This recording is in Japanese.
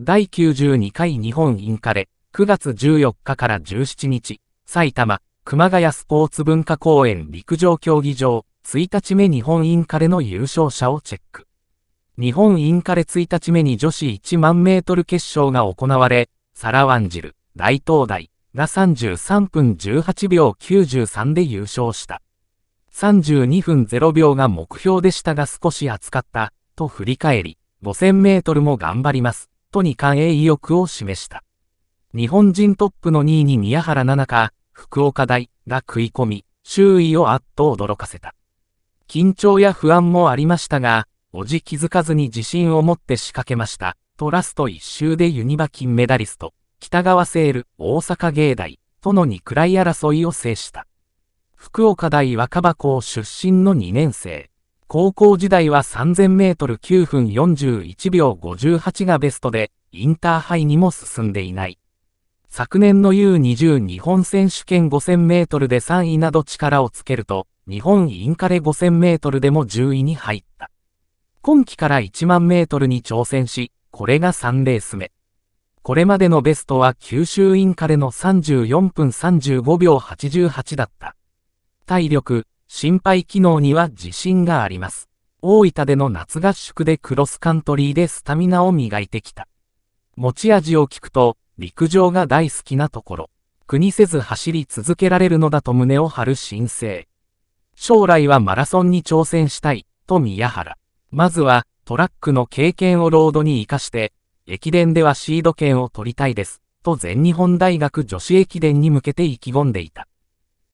第92回日本インカレ、9月14日から17日、埼玉、熊谷スポーツ文化公園陸上競技場、1日目日本インカレの優勝者をチェック。日本インカレ1日目に女子1万メートル決勝が行われ、サラワンジル、大東大が33分18秒93で優勝した。32分0秒が目標でしたが少し暑かった、と振り返り、5000メートルも頑張ります。トに関へ意欲を示した。日本人トップの2位に宮原七香、福岡大が食い込み、周囲をあっと驚かせた。緊張や不安もありましたが、おじ気づかずに自信を持って仕掛けました。とラスト1周でユニバ金メダリスト、北川セール、大阪芸大、との2位争いを制した。福岡大若葉校出身の2年生。高校時代は3000メートル9分41秒58がベストで、インターハイにも進んでいない。昨年の U20 日本選手権5000メートルで3位など力をつけると、日本インカレ5000メートルでも10位に入った。今季から1万メートルに挑戦し、これが3レース目。これまでのベストは九州インカレの34分35秒88だった。体力、心肺機能には自信があります。大分での夏合宿でクロスカントリーでスタミナを磨いてきた。持ち味を聞くと、陸上が大好きなところ、国せず走り続けられるのだと胸を張る申請。将来はマラソンに挑戦したい、と宮原。まずは、トラックの経験をロードに活かして、駅伝ではシード権を取りたいです、と全日本大学女子駅伝に向けて意気込んでいた。